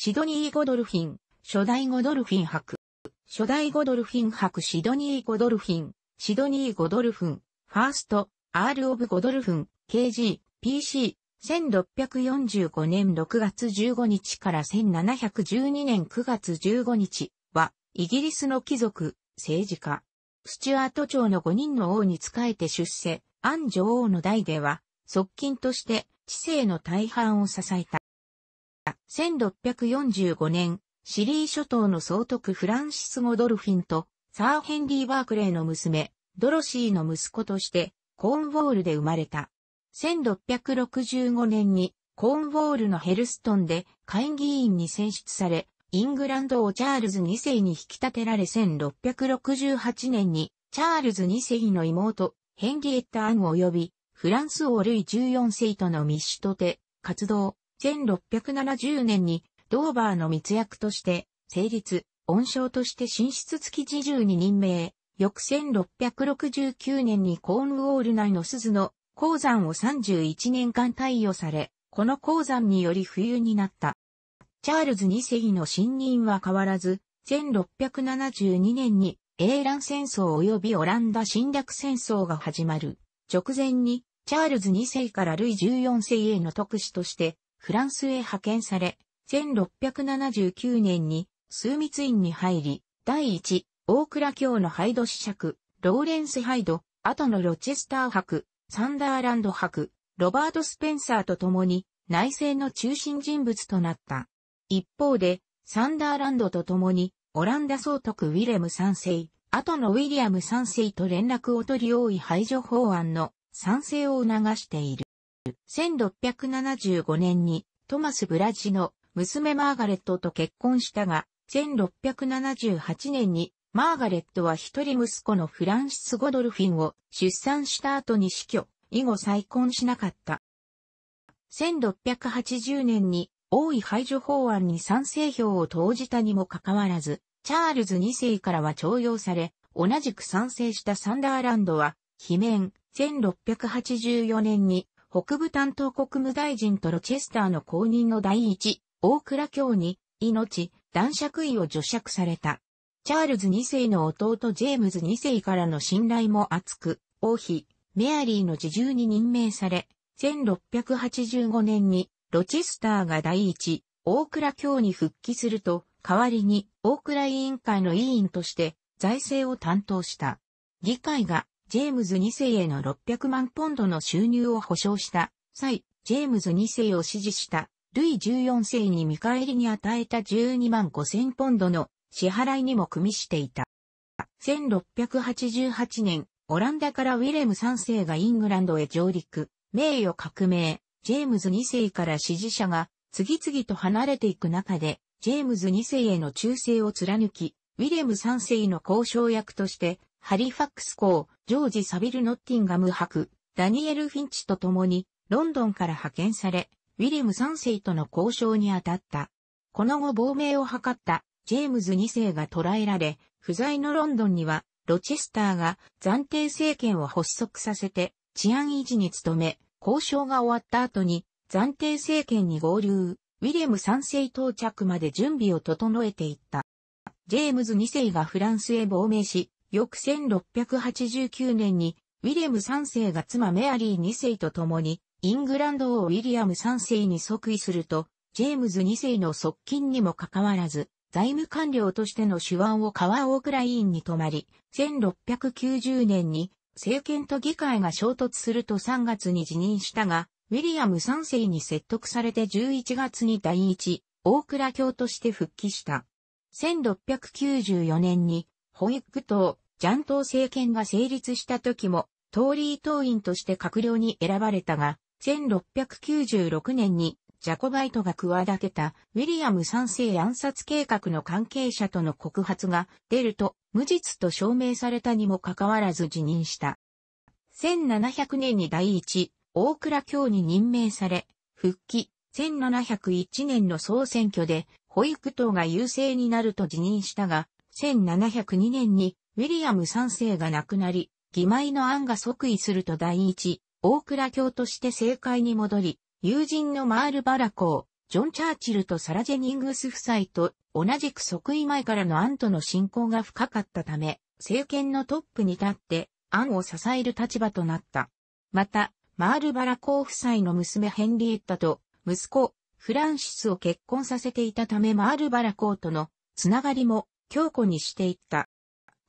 シドニーゴドルフィン、初代ゴドルフィン博。初代ゴドルフィン博シドニーゴドルフィン、シドニーゴドルフン、ファースト、R オブゴドルフン、KG、PC、1645年6月15日から1712年9月15日は、イギリスの貴族、政治家、スチュアート朝の5人の王に仕えて出世、アン女王の代では、側近として知性の大半を支えた。1645年、シリー諸島の総督フランシス・ゴドルフィンと、サー・ヘンリー・バークレーの娘、ドロシーの息子として、コーンウォールで生まれた。1665年に、コーンウォールのヘルストンで会議員に選出され、イングランドをチャールズ2世に引き立てられ1668年に、チャールズ2世の妹、ヘンリエッタ・アン及び、フランス王ルイ14世との密使とて、活動、1670年にドーバーの密約として成立、恩賞として進出付き自重に任命、翌1669年にコーンウォール内の鈴の鉱山を31年間貸与され、この鉱山により冬になった。チャールズ2世の信任は変わらず、1672年に英ン戦争及びオランダ侵略戦争が始まる。直前に、チャールズ2世からルイ14世への特使として、フランスへ派遣され、1679年に枢密院に入り、第一、大倉教のハイド子爵、ローレンス・ハイド、後のロチェスター博、サンダーランド博、ロバート・スペンサーと共に内政の中心人物となった。一方で、サンダーランドと共に、オランダ総督ウィレム3世、後のウィリアム3世と連絡を取り多い排除法案の賛成を促している。1675年にトマス・ブラジの娘マーガレットと結婚したが、1678年にマーガレットは一人息子のフランシス・ゴドルフィンを出産した後に死去、以後再婚しなかった。1680年に王位排除法案に賛成票を投じたにもかかわらず、チャールズ2世からは徴用され、同じく賛成したサンダーランドは、罷免、1684年に北部担当国務大臣とロチェスターの公認の第一、大倉教に、命、男爵位を除爵された。チャールズ2世の弟ジェームズ2世からの信頼も厚く、王妃、メアリーの侍従に任命され、1685年に、ロチェスターが第一、大倉教に復帰すると、代わりに、大倉委員会の委員として、財政を担当した。議会が、ジェームズ2世への600万ポンドの収入を保証した際、ジェームズ2世を支持したルイ14世に見返りに与えた12万5000ポンドの支払いにも組みしていた。1688年、オランダからウィレム3世がイングランドへ上陸、名誉革命、ジェームズ2世から支持者が次々と離れていく中で、ジェームズ2世への忠誠を貫き、ウィレム3世の交渉役としてハリファックス校、ジョージ・サビル・ノッティンガム博、ダニエル・フィンチと共に、ロンドンから派遣され、ウィアム3世との交渉に当たった。この後亡命を図ったジェームズ2世が捕らえられ、不在のロンドンには、ロチェスターが暫定政権を発足させて治安維持に努め、交渉が終わった後に暫定政権に合流、ウィリアム3世到着まで準備を整えていった。ジェームズ2世がフランスへ亡命し、翌1689年に、ウィリアム3世が妻メアリー2世と共に、イングランド王ウィリアム3世に即位すると、ジェームズ2世の側近にもかかわらず、財務官僚としての手腕を川大ラ委員に泊まり、1690年に政権と議会が衝突すると3月に辞任したが、ウィリアム3世に説得されて11月に第一、大倉教として復帰した。1694年にホイッ党、ジャン党政権が成立した時も、トーリー党員として閣僚に選ばれたが、1696年にジャコバイトが企てたウィリアム三世暗殺計画の関係者との告発が出ると無実と証明されたにもかかわらず辞任した。1700年に第一、大倉京に任命され、復帰、1701年の総選挙で保育党が優勢になると辞任したが、1702年にウィリアム3世が亡くなり、義妹のアンが即位すると第一、大倉教として政界に戻り、友人のマール・バラコー、ジョン・チャーチルとサラ・ジェニングス夫妻と同じく即位前からのアンとの親交が深かったため、政権のトップに立ってアンを支える立場となった。また、マール・バラコー夫妻の娘ヘンリエッタと息子、フランシスを結婚させていたためマール・バラコーとのつながりも強固にしていった。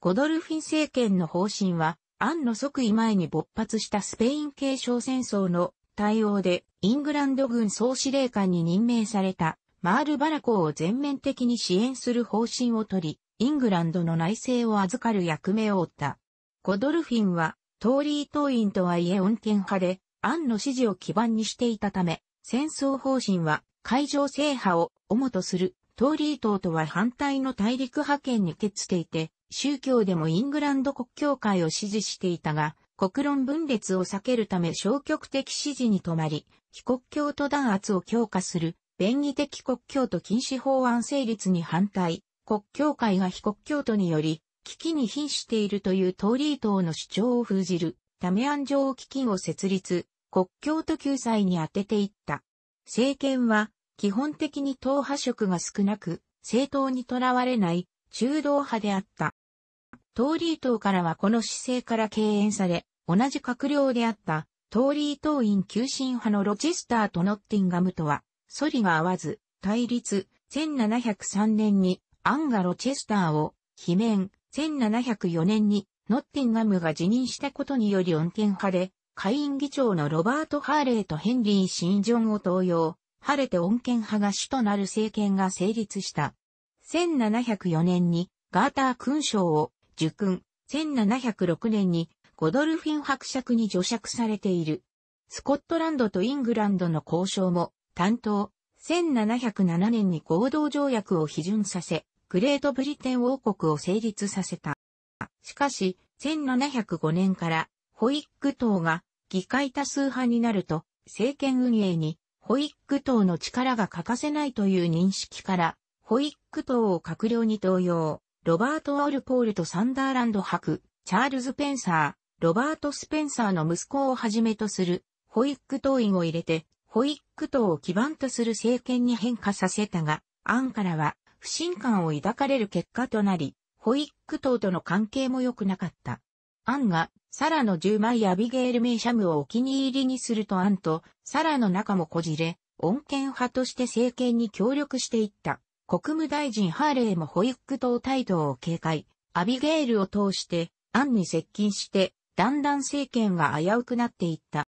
ゴドルフィン政権の方針は、ンの即位前に勃発したスペイン継承戦争の対応で、イングランド軍総司令官に任命された、マール・バラコーを全面的に支援する方針をとり、イングランドの内政を預かる役目を負った。ゴドルフィンは、トーリー党員とはいえ穏健派で、ンの支持を基盤にしていたため、戦争方針は海上制覇を主とするトーリー島とは反対の大陸派遣に決していて、宗教でもイングランド国教会を支持していたが、国論分裂を避けるため消極的支持に止まり、非国教徒弾圧を強化する、便宜的国教徒禁止法案成立に反対、国教会が非国教徒により、危機に瀕しているというトーリー党の主張を封じる、ため安上基金を設立、国教徒救済に充てていった。政権は、基本的に党派色が少なく、政党にとらわれない中道派であった。トーリー党からはこの姿勢から敬遠され、同じ閣僚であったトーリー党員急進派のロチェスターとノッティンガムとは、反りが合わず、対立、1703年にアンガ・ロチェスターを、罷免、1704年にノッティンガムが辞任したことにより穏健派で、下院議長のロバート・ハーレーとヘンリー・シン・ジョンを登用、晴れて恩恵派が主となる政権が成立した。1704年にガーター勲章を受勲、1706年にゴドルフィン伯爵に除爵されている。スコットランドとイングランドの交渉も担当、1707年に合同条約を批准させ、グレートブリテン王国を成立させた。しかし、1705年からホイッグ党が議会多数派になると政権運営にホイック党の力が欠かせないという認識から、保育等党を閣僚に登用、ロバート・オルポールとサンダーランド博、チャールズ・ペンサー、ロバート・スペンサーの息子をはじめとする、保育ッ党員を入れて、保育等党を基盤とする政権に変化させたが、案からは不信感を抱かれる結果となり、保育等党との関係も良くなかった。アンが、サラの10枚アビゲール・メイシャムをお気に入りにするとアンと、サラの仲もこじれ、穏健派として政権に協力していった。国務大臣ハーレーも保育党態度を警戒、アビゲールを通して、アンに接近して、だんだん政権が危うくなっていった。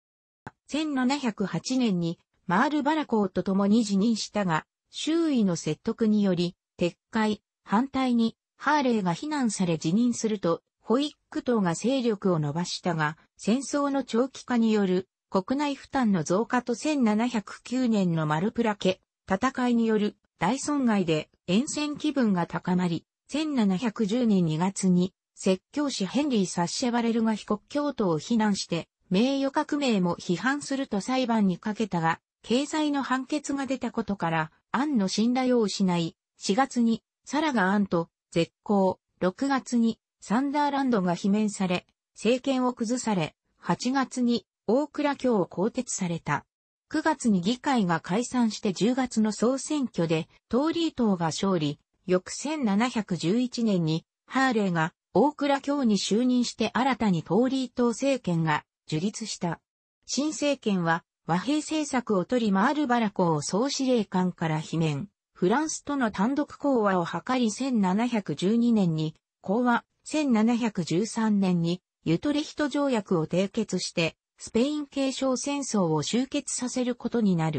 1708年に、マール・バラコーと共に辞任したが、周囲の説得により、撤回、反対に、ハーレーが非難され辞任すると、ホイック党が勢力を伸ばしたが、戦争の長期化による国内負担の増加と1709年のマルプラ家戦いによる大損害で沿線気分が高まり、1710年2月に説教師ヘンリー・サッシェバレルが被告教徒を非難して、名誉革命も批判すると裁判にかけたが、経済の判決が出たことから、アンの信頼を失い、4月に、サラがアンと絶交、6月に、サンダーランドが罷免され、政権を崩され、8月に大倉卿を更迭された。9月に議会が解散して10月の総選挙でトーリー党が勝利、翌1711年にハーレーが大倉卿に就任して新たにトーリー党政権が樹立した。新政権は和平政策を取りマールバラ公を総司令官から罷免。フランスとの単独講和を図り1712年に講和1713年にユトレヒト条約を締結して、スペイン継承戦争を終結させることになる。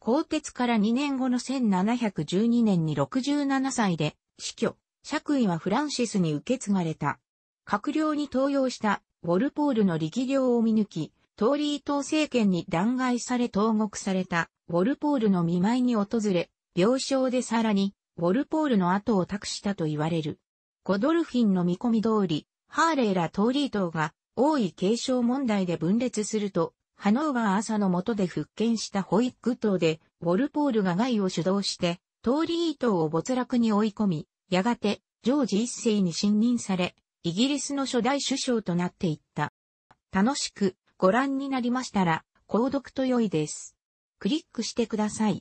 鋼鉄から2年後の1712年に67歳で死去、爵位はフランシスに受け継がれた。閣僚に登用したウォルポールの力量を見抜き、トーリー党政権に弾劾され投獄されたウォルポールの見舞いに訪れ、病床でさらにウォルポールの後を託したと言われる。ゴドルフィンの見込み通り、ハーレーらトーリー党が王位継承問題で分裂すると、ハノーガー朝の下で復権したホイッグ島で、ウォルポールが害を主導して、トーリー党を没落に追い込み、やがて、ジョージ一世に信任され、イギリスの初代首相となっていった。楽しくご覧になりましたら、購読と良いです。クリックしてください。